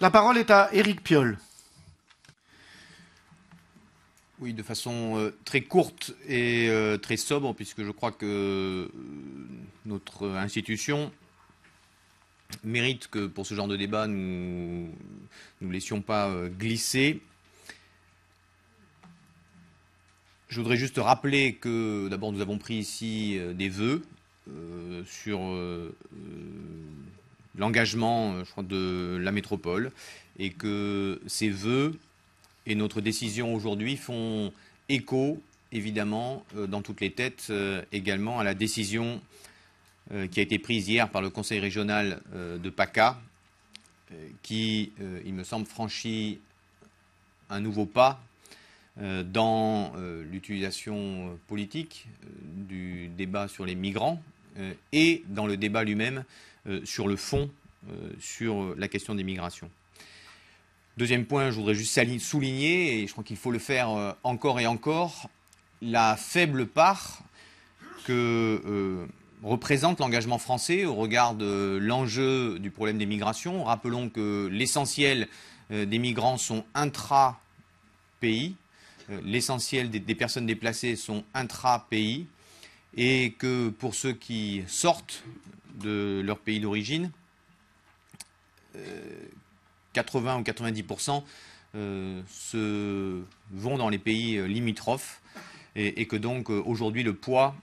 La parole est à Éric Piolle. Oui, de façon euh, très courte et euh, très sobre, puisque je crois que euh, notre institution mérite que pour ce genre de débat, nous ne laissions pas glisser. Je voudrais juste rappeler que d'abord nous avons pris ici des vœux sur l'engagement, euh, de la métropole, et que ces vœux et notre décision aujourd'hui font écho, évidemment, euh, dans toutes les têtes, euh, également à la décision qui a été prise hier par le Conseil régional de PACA, qui, il me semble, franchit un nouveau pas dans l'utilisation politique du débat sur les migrants euh, et dans le débat lui-même euh, sur le fond, euh, sur la question des migrations. Deuxième point, je voudrais juste souligner, et je crois qu'il faut le faire encore et encore, la faible part que représente l'engagement français au regard de l'enjeu du problème des migrations. Rappelons que l'essentiel des migrants sont intra-pays, l'essentiel des, personnes déplacées sont intra-pays, et que pour ceux qui sortent de leur pays d'origine, 80 euh, ou 90% euh, se vont dans les pays limitrophes et, et que donc euh, aujourd'hui le poids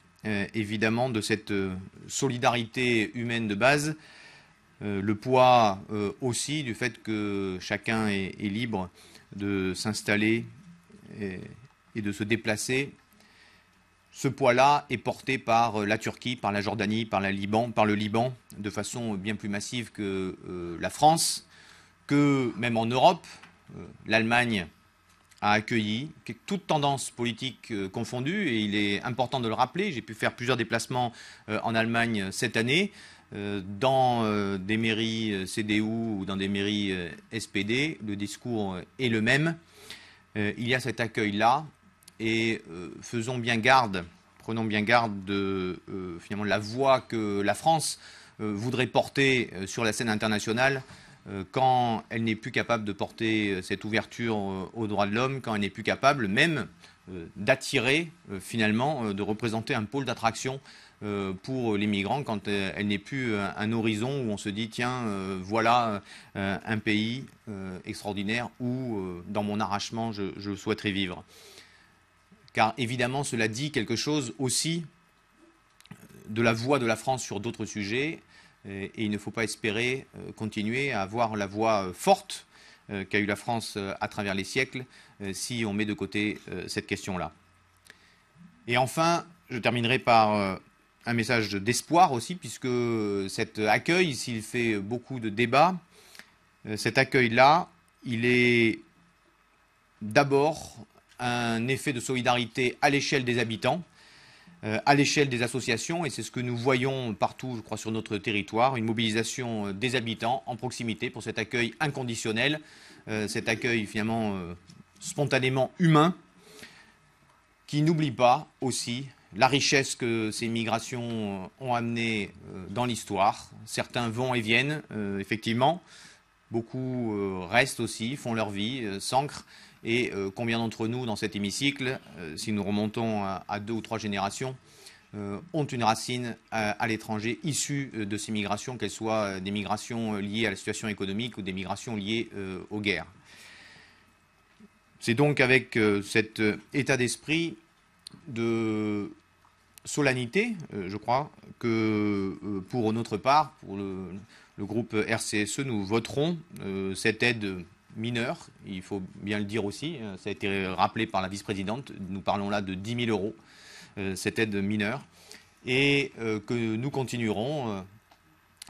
évidemment de cette solidarité humaine de base, le poids aussi du fait que chacun est, libre de s'installer et de se déplacer ce poids-là est porté par euh, la Turquie, par la Jordanie, par, la Liban, par le Liban, de façon bien plus massive que euh, la France, que même en Europe, euh, l'Allemagne a accueilli, toute tendance politique confondue, et il est important de le rappeler, j'ai pu faire plusieurs déplacements en Allemagne cette année, dans des mairies CDU ou dans des mairies SPD, le discours est le même. il y a cet accueil-là, et faisons bien garde prenons bien garde de euh, finalement la voix que la France euh, voudrait porter euh, sur la scène internationale quand elle n'est plus capable de porter cette ouverture aux droits de l'homme, quand elle n'est plus capable même d'attirer finalement, de représenter un pôle d'attraction pour les migrants quand elle n'est plus un horizon où on se dit tiens voilà un pays extraordinaire où dans mon arrachement je, souhaiterais vivre car évidemment cela dit quelque chose aussi euh, de la voix de la France sur d'autres sujets, euh, et il ne faut pas espérer euh, continuer à avoir la voix forte qu'a eu la France à travers les siècles si on met de côté cette question-là. Et enfin, je terminerai par un message d'espoir aussi, puisque cet accueil, s'il fait beaucoup de débats, cet accueil-là, il est d'abord un effet de solidarité à l'échelle des habitants, euh, à l'échelle des associations, et c'est ce que nous voyons partout, je crois, sur notre territoire, une mobilisation euh, des habitants en proximité pour cet accueil inconditionnel, euh, cet accueil finalement spontanément humain, qui n'oublie pas aussi la richesse que ces migrations ont amenée dans l'histoire. Certains vont et viennent, effectivement, Beaucoup euh, restent aussi, font leur vie, euh, s'ancrent. Et euh, combien d'entre nous, dans cet hémicycle, si nous remontons à, deux ou trois générations, ont une racine à, à l'étranger issue de ces migrations, qu'elles soient des migrations liées à la situation économique ou des migrations liées aux guerres C'est donc avec cet état d'esprit de solennité, euh, je crois, que euh, pour notre part, pour le, groupe RCSE, nous voterons euh, cette aide mineure, il faut bien le dire aussi, ça a été rappelé par la vice-présidente, nous parlons là de 10 000 euros, cette aide mineure, et que nous continuerons,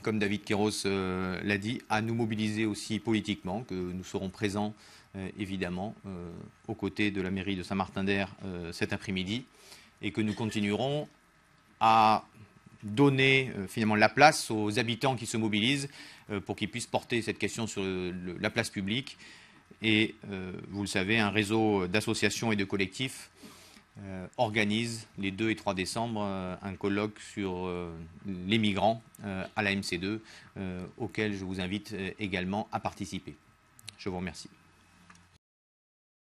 comme David Keros l'a dit, à nous mobiliser aussi politiquement, que nous serons présents évidemment aux côtés de la mairie de Saint-Martin-d'Air cet après-midi, et que nous continuerons à donner euh, finalement la place aux habitants qui se mobilisent euh, pour qu'ils puissent porter cette question sur la place publique. Et euh, vous le savez, un réseau d'associations et de collectifs organise les 2 et 3 décembre un colloque sur les migrants à la MC2 auquel je vous invite également à participer. Je vous remercie.